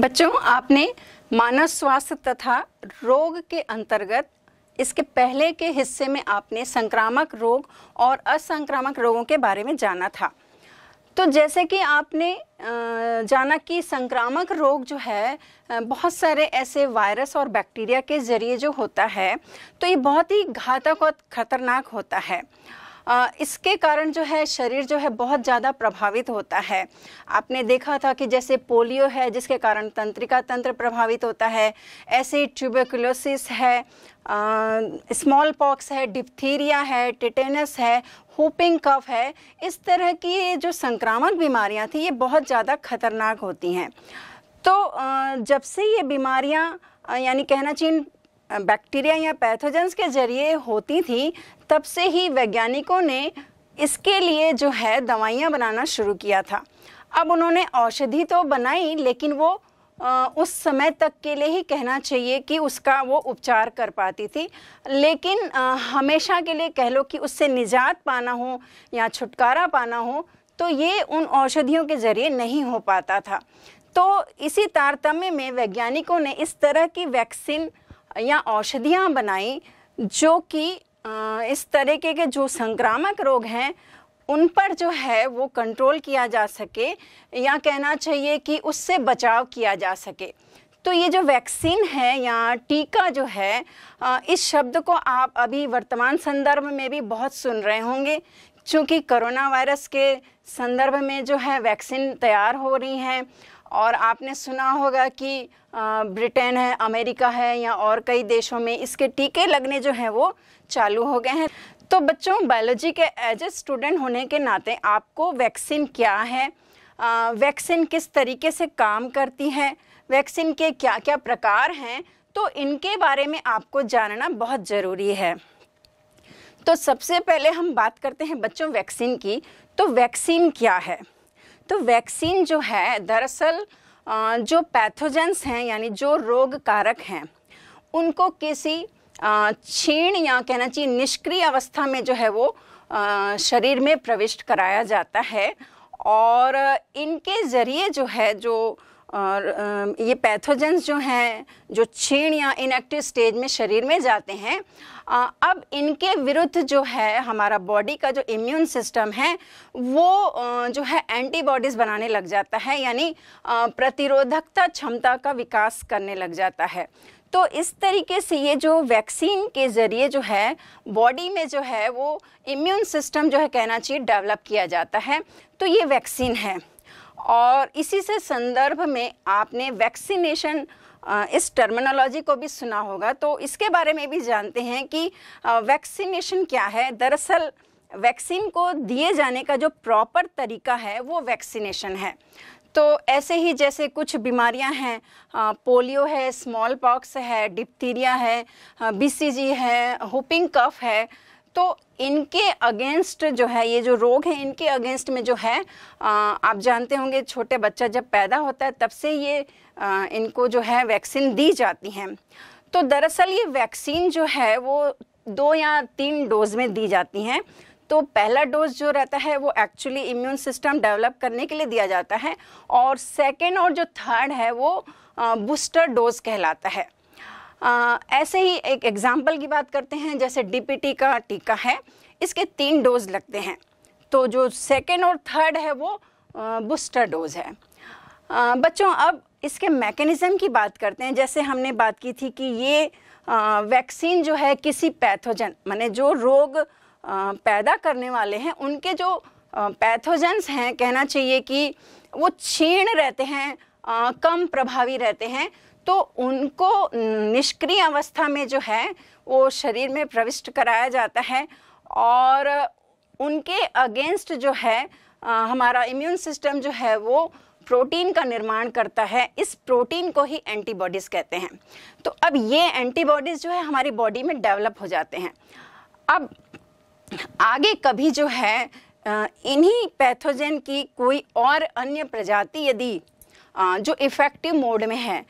बच्चों आपने मानव स्वास्थ्य तथा रोग के अंतर्गत इसके पहले के हिस्से में आपने संक्रामक रोग और असंक्रामक रोगों के बारे में जाना था तो जैसे कि आपने जाना कि संक्रामक रोग जो है बहुत सारे ऐसे वायरस और बैक्टीरिया के ज़रिए जो होता है तो ये बहुत ही घातक और ख़तरनाक होता है इसके कारण जो है शरीर जो है बहुत ज़्यादा प्रभावित होता है आपने देखा था कि जैसे पोलियो है जिसके कारण तंत्रिका तंत्र प्रभावित होता है ऐसे ट्यूबरकुलोसिस है स्मॉल पॉक्स है डिप्थीरिया है टिटेनस है होपिंग कफ है इस तरह की जो संक्रामक बीमारियाँ थी ये बहुत ज़्यादा खतरनाक होती हैं तो जब से ये बीमारियाँ यानी कहना चाहिए बैक्टीरिया या पैथोजेंस के जरिए होती थी तब से ही वैज्ञानिकों ने इसके लिए जो है दवाइयाँ बनाना शुरू किया था अब उन्होंने औषधि तो बनाई लेकिन वो आ, उस समय तक के लिए ही कहना चाहिए कि उसका वो उपचार कर पाती थी लेकिन आ, हमेशा के लिए कह लो कि उससे निजात पाना हो या छुटकारा पाना हो तो ये उन औषधियों के ज़रिए नहीं हो पाता था तो इसी तारतम्य में वैज्ञानिकों ने इस तरह की वैक्सीन या औषधियाँ बनाई जो कि इस तरीके के जो संक्रामक रोग हैं उन पर जो है वो कंट्रोल किया जा सके या कहना चाहिए कि उससे बचाव किया जा सके तो ये जो वैक्सीन है या टीका जो है इस शब्द को आप अभी वर्तमान संदर्भ में भी बहुत सुन रहे होंगे क्योंकि कोरोना वायरस के संदर्भ में जो है वैक्सीन तैयार हो रही हैं और आपने सुना होगा कि ब्रिटेन है अमेरिका है या और कई देशों में इसके टीके लगने जो हैं वो चालू हो गए हैं तो बच्चों बायोलॉजी के एज ए स्टूडेंट होने के नाते आपको वैक्सीन क्या है वैक्सीन किस तरीके से काम करती है वैक्सीन के क्या क्या प्रकार हैं तो इनके बारे में आपको जानना बहुत ज़रूरी है तो सबसे पहले हम बात करते हैं बच्चों वैक्सीन की तो वैक्सीन क्या है तो वैक्सीन जो है दरअसल जो पैथोजेंस हैं यानी जो रोग कारक हैं उनको किसी क्षीण या कहना चाहिए निष्क्रिय अवस्था में जो है वो शरीर में प्रविष्ट कराया जाता है और इनके ज़रिए जो है जो और ये पैथोजेंस जो हैं जो क्षीण या इनएक्टिव स्टेज में शरीर में जाते हैं अब इनके विरुद्ध जो है हमारा बॉडी का जो इम्यून सिस्टम है वो जो है एंटीबॉडीज़ बनाने लग जाता है यानी प्रतिरोधकता क्षमता का विकास करने लग जाता है तो इस तरीके से ये जो वैक्सीन के ज़रिए जो है बॉडी में जो है वो इम्यून सिस्टम जो है कहना चाहिए डेवलप किया जाता है तो ये वैक्सीन है और इसी से संदर्भ में आपने वैक्सीनेशन इस टर्मिनोलॉजी को भी सुना होगा तो इसके बारे में भी जानते हैं कि वैक्सीनेशन क्या है दरअसल वैक्सीन को दिए जाने का जो प्रॉपर तरीका है वो वैक्सीनेशन है तो ऐसे ही जैसे कुछ बीमारियां हैं पोलियो है स्मॉल पॉक्स है डिप्थीरिया है बीसीजी है हुपिंग कफ है तो इनके अगेंस्ट जो है ये जो रोग है इनके अगेंस्ट में जो है आप जानते होंगे छोटे बच्चा जब पैदा होता है तब से ये इनको जो है वैक्सीन दी जाती हैं तो दरअसल ये वैक्सीन जो है वो दो या तीन डोज में दी जाती हैं तो पहला डोज जो रहता है वो एक्चुअली इम्यून सिस्टम डेवलप करने के लिए दिया जाता है और सेकेंड और जो थर्ड है वो बूस्टर डोज कहलाता है आ, ऐसे ही एक एग्ज़ाम्पल की बात करते हैं जैसे डीपीटी का टीका है इसके तीन डोज लगते हैं तो जो सेकेंड और थर्ड है वो बूस्टर डोज है आ, बच्चों अब इसके मैकेनिज़्म की बात करते हैं जैसे हमने बात की थी कि ये आ, वैक्सीन जो है किसी पैथोजन माने जो रोग आ, पैदा करने वाले हैं उनके जो पैथोजेंस हैं कहना चाहिए कि वो क्षीण रहते हैं आ, कम प्रभावी रहते हैं तो उनको निष्क्रिय अवस्था में जो है वो शरीर में प्रविष्ट कराया जाता है और उनके अगेंस्ट जो है हमारा इम्यून सिस्टम जो है वो प्रोटीन का निर्माण करता है इस प्रोटीन को ही एंटीबॉडीज़ कहते हैं तो अब ये एंटीबॉडीज़ जो है हमारी बॉडी में डेवलप हो जाते हैं अब आगे कभी जो है इन्हीं पैथोजन की कोई और अन्य प्रजाति यदि जो इफ़ेक्टिव मोड में है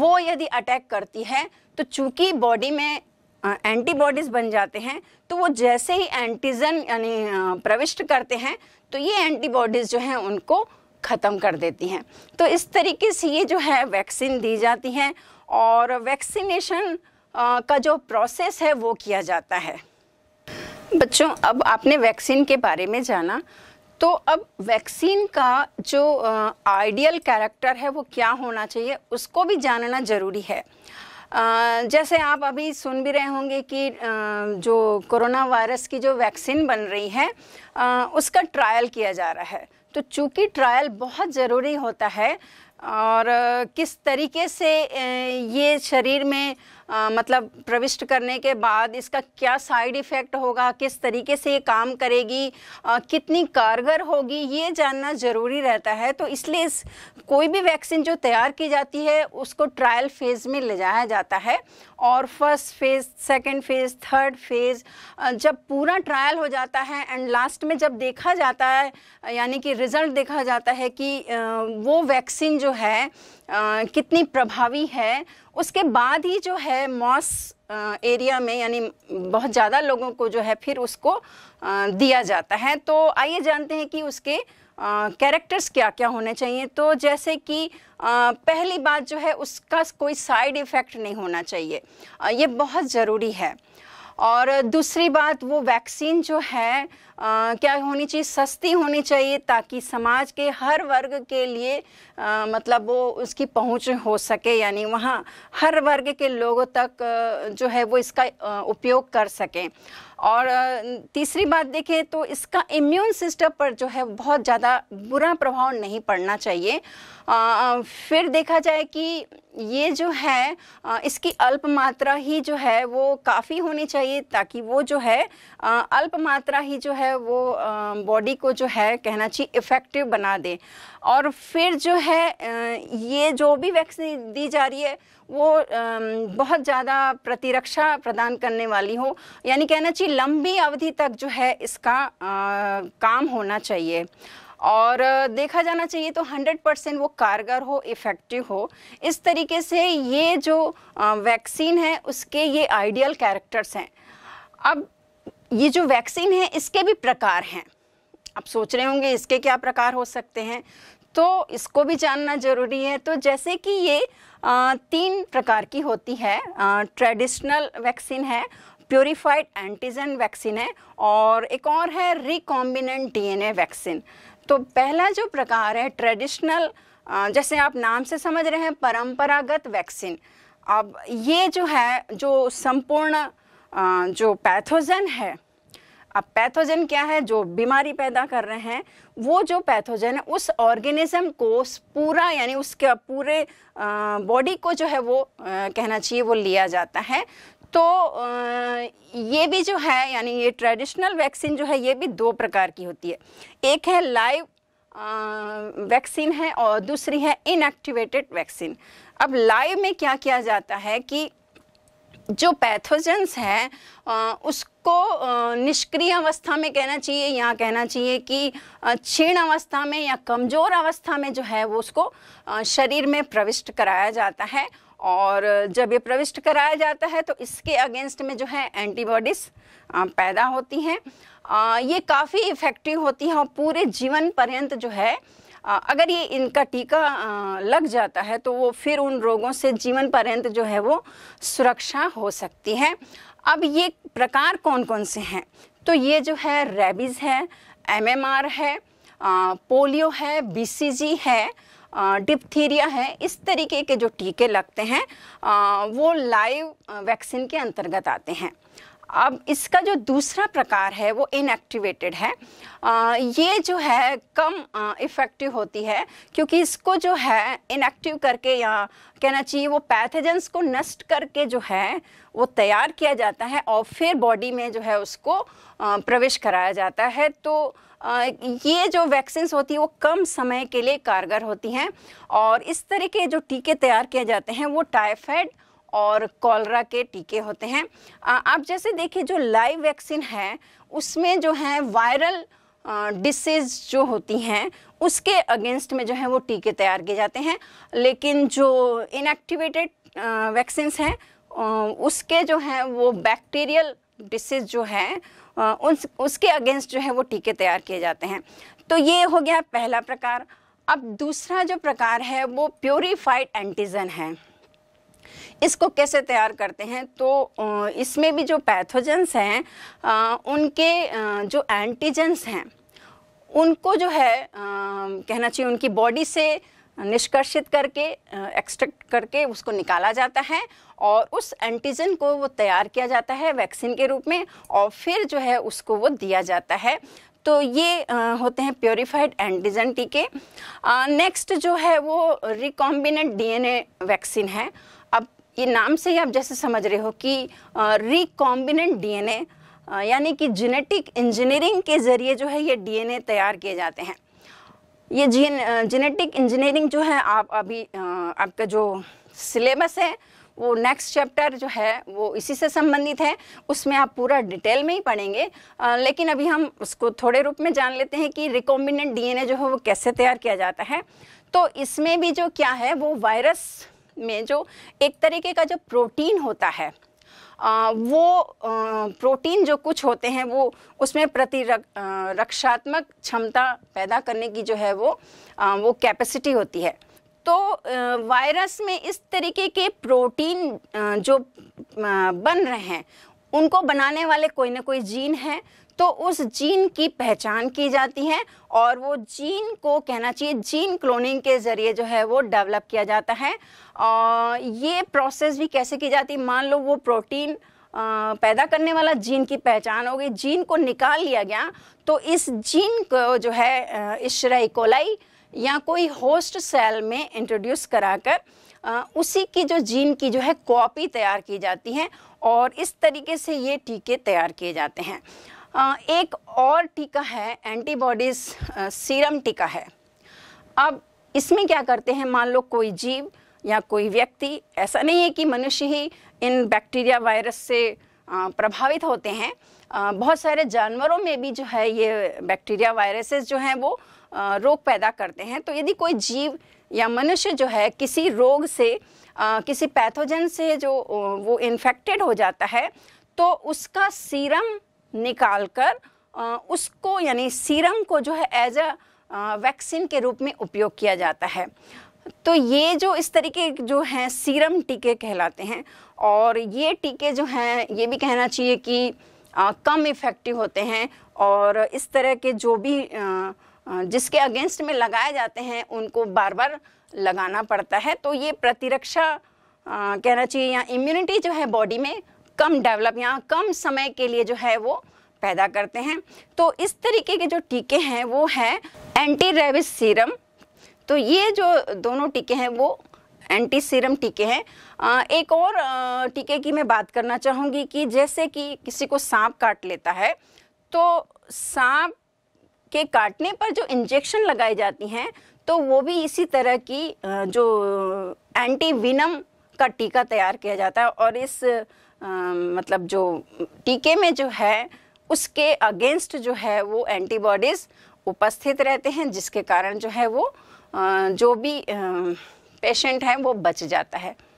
वो यदि अटैक करती है तो चूंकि बॉडी में एंटीबॉडीज बन जाते हैं तो वो जैसे ही एंटीजन यानी प्रविष्ट करते हैं तो ये एंटीबॉडीज़ जो हैं उनको ख़त्म कर देती हैं तो इस तरीके से ये जो है वैक्सीन दी जाती है और वैक्सीनेशन का जो प्रोसेस है वो किया जाता है बच्चों अब आपने वैक्सीन के बारे में जाना तो अब वैक्सीन का जो आइडियल कैरेक्टर है वो क्या होना चाहिए उसको भी जानना ज़रूरी है जैसे आप अभी सुन भी रहे होंगे कि जो कोरोना वायरस की जो वैक्सीन बन रही है उसका ट्रायल किया जा रहा है तो चूंकि ट्रायल बहुत ज़रूरी होता है और किस तरीके से ये शरीर में आ, मतलब प्रविष्ट करने के बाद इसका क्या साइड इफ़ेक्ट होगा किस तरीके से ये काम करेगी आ, कितनी कारगर होगी ये जानना ज़रूरी रहता है तो इसलिए इस कोई भी वैक्सीन जो तैयार की जाती है उसको ट्रायल फेज़ में ले जाया जाता है और first phase second phase third phase जब पूरा ट्रायल हो जाता है एंड लास्ट में जब देखा जाता है यानी कि रिज़ल्ट देखा जाता है कि वो वैक्सीन जो है कितनी प्रभावी है उसके बाद ही जो है मॉस एरिया में यानी बहुत ज़्यादा लोगों को जो है फिर उसको दिया जाता है तो आइए जानते हैं कि उसके कैरेक्टर्स क्या क्या होने चाहिए तो जैसे कि पहली बात जो है उसका कोई साइड इफ़ेक्ट नहीं होना चाहिए ये बहुत ज़रूरी है और दूसरी बात वो वैक्सीन जो है आ, क्या होनी चाहिए सस्ती होनी चाहिए ताकि समाज के हर वर्ग के लिए आ, मतलब वो उसकी पहुंच हो सके यानी वहाँ हर वर्ग के लोगों तक जो है वो इसका उपयोग कर सकें और तीसरी बात देखें तो इसका इम्यून सिस्टम पर जो है बहुत ज़्यादा बुरा प्रभाव नहीं पड़ना चाहिए फिर देखा जाए कि ये जो है इसकी अल्प मात्रा ही जो है वो काफ़ी होनी चाहिए ताकि वो जो है अल्प मात्रा ही जो है वो बॉडी को जो है कहना चाहिए इफ़ेक्टिव बना दे और फिर जो है ये जो भी वैक्सीन दी जा रही है वो बहुत ज़्यादा प्रतिरक्षा प्रदान करने वाली हो यानी कहना चाहिए लंबी अवधि तक जो है इसका काम होना चाहिए और देखा जाना चाहिए तो 100 परसेंट वो कारगर हो इफ़ेक्टिव हो इस तरीके से ये जो वैक्सीन है उसके ये आइडियल कैरेक्टर्स हैं अब ये जो वैक्सीन है इसके भी प्रकार हैं आप सोच रहे होंगे इसके क्या प्रकार हो सकते हैं तो इसको भी जानना ज़रूरी है तो जैसे कि ये तीन प्रकार की होती है ट्रेडिशनल वैक्सीन है प्योरीफाइड एंटीजन वैक्सीन है और एक और है रिकॉम्बिनेंट डीएनए वैक्सीन तो पहला जो प्रकार है ट्रेडिशनल जैसे आप नाम से समझ रहे हैं परंपरागत वैक्सीन अब ये जो है जो संपूर्ण जो पैथोजन है अब पैथोजन क्या है जो बीमारी पैदा कर रहे हैं वो जो पैथोजन है उस ऑर्गेनिज्म को पूरा यानी उसके पूरे बॉडी को जो है वो कहना चाहिए वो लिया जाता है तो ये भी जो है यानी ये ट्रेडिशनल वैक्सीन जो है ये भी दो प्रकार की होती है एक है लाइव वैक्सीन है और दूसरी है इनएक्टिवेटेड वैक्सीन अब लाइव में क्या किया जाता है कि जो पैथोजेंस हैं उसको निष्क्रिय अवस्था में कहना चाहिए या कहना चाहिए कि क्षीण अवस्था में या कमज़ोर अवस्था में जो है वो उसको शरीर में प्रविष्ट कराया जाता है और जब ये प्रविष्ट कराया जाता है तो इसके अगेंस्ट में जो है एंटीबॉडीज़ पैदा होती हैं ये काफ़ी इफ़ेक्टिव होती हैं और पूरे जीवन पर्यंत जो है अगर ये इनका टीका लग जाता है तो वो फिर उन रोगों से जीवन पर्यंत जो है वो सुरक्षा हो सकती है अब ये प्रकार कौन कौन से हैं तो ये जो है रेबीज़ है एमएमआर है पोलियो है बीसीजी है डिप्थीरिया है इस तरीके के जो टीके लगते हैं वो लाइव वैक्सीन के अंतर्गत आते हैं अब इसका जो दूसरा प्रकार है वो इनएक्टिवेटेड है आ, ये जो है कम इफ़ेक्टिव होती है क्योंकि इसको जो है इनएक्टिव करके या कहना चाहिए वो पैथेजेंस को नष्ट करके जो है वो तैयार किया जाता है और फिर बॉडी में जो है उसको आ, प्रवेश कराया जाता है तो आ, ये जो वैक्सीन्स होती है वो कम समय के लिए कारगर होती हैं और इस तरह के जो टीके तैयार किए जाते हैं वो टाइफाइड और कॉलरा के टीके होते हैं आप जैसे देखिए जो लाइव वैक्सीन है उसमें जो है वायरल डिसीज जो होती हैं उसके अगेंस्ट में जो है वो टीके तैयार किए जाते हैं लेकिन जो इनएक्टिवेटेड वैक्सीन्स हैं उसके जो है वो बैक्टीरियल डिसीज जो है उन उसके अगेंस्ट जो है वो टीके तैयार किए जाते हैं तो ये हो गया पहला प्रकार अब दूसरा जो प्रकार है वो प्योरीफाइड एंटीजन है इसको कैसे तैयार करते हैं तो इसमें भी जो पैथोजेंस हैं उनके जो एंटीजेंस हैं उनको जो है कहना चाहिए उनकी बॉडी से निष्कर्षित करके एक्सट्रैक्ट करके उसको निकाला जाता है और उस एंटीजन को वो तैयार किया जाता है वैक्सीन के रूप में और फिर जो है उसको वो दिया जाता है तो ये आ, होते हैं प्योरीफाइड एंटीजन टीके नेक्स्ट जो है वो रिकॉम्बिनेंट डीएनए वैक्सीन है ये नाम से ही आप जैसे समझ रहे हो कि रिकॉम्बिनेंट डीएनए यानी कि जेनेटिक इंजीनियरिंग के ज़रिए जो है ये डीएनए तैयार किए जाते हैं ये जेनेटिक इंजीनियरिंग जो है आप अभी आपका जो सिलेबस है वो नेक्स्ट चैप्टर जो है वो इसी से संबंधित है उसमें आप पूरा डिटेल में ही पढ़ेंगे आ, लेकिन अभी हम उसको थोड़े रूप में जान लेते हैं कि रिकॉम्बिनेंट डीएनए जो है वो कैसे तैयार किया जाता है तो इसमें भी जो क्या है वो वायरस में जो एक तरीके का जो प्रोटीन होता है आ, वो आ, प्रोटीन जो कुछ होते हैं वो उसमें प्रतिरक्षात्मक क्षमता पैदा करने की जो है वो आ, वो कैपेसिटी होती है तो वायरस में इस तरीके के प्रोटीन जो बन रहे हैं उनको बनाने वाले कोई ना कोई जीन है तो उस जीन की पहचान की जाती है और वो जीन को कहना चाहिए जीन क्लोनिंग के ज़रिए जो है वो डेवलप किया जाता है और ये प्रोसेस भी कैसे की जाती है मान लो वो प्रोटीन पैदा करने वाला जीन की पहचान हो गई जीन को निकाल लिया गया तो इस जीन को जो है इस या कोई होस्ट सेल में इंट्रोड्यूस कराकर आ, उसी की जो जीन की जो है कॉपी तैयार की जाती है और इस तरीके से ये टीके तैयार किए जाते हैं एक और टीका है एंटीबॉडीज सीरम टीका है अब इसमें क्या करते हैं मान लो कोई जीव या कोई व्यक्ति ऐसा नहीं है कि मनुष्य ही इन बैक्टीरिया वायरस से प्रभावित होते हैं बहुत सारे जानवरों में भी जो है ये बैक्टीरिया वायरसेस जो हैं वो रोग पैदा करते हैं तो यदि कोई जीव या मनुष्य जो है किसी रोग से किसी पैथोजन से जो वो इन्फेक्टेड हो जाता है तो उसका सीरम निकाल कर उसको यानी सीरम को जो है एज अ वैक्सीन के रूप में उपयोग किया जाता है तो ये जो इस तरीके जो हैं सीरम टीके कहलाते हैं और ये टीके जो हैं ये भी कहना चाहिए कि आ, कम इफ़ेक्टिव होते हैं और इस तरह के जो भी आ, जिसके अगेंस्ट में लगाए जाते हैं उनको बार बार लगाना पड़ता है तो ये प्रतिरक्षा आ, कहना चाहिए या इम्यूनिटी जो है बॉडी में कम डेवलप या कम समय के लिए जो है वो पैदा करते हैं तो इस तरीके के जो टीके हैं वो है एंटी रेबिस सीरम तो ये जो दोनों टीके हैं वो एंटी सीरम टीके हैं एक और टीके की मैं बात करना चाहूँगी कि जैसे कि किसी को सांप काट लेता है तो सांप के काटने पर जो इंजेक्शन लगाई जाती हैं तो वो भी इसी तरह की जो एंटी विनम का टीका तैयार किया जाता है और इस मतलब जो टीके में जो है उसके अगेंस्ट जो है वो एंटीबॉडीज़ उपस्थित रहते हैं जिसके कारण जो है वो जो भी पेशेंट हैं वो बच जाता है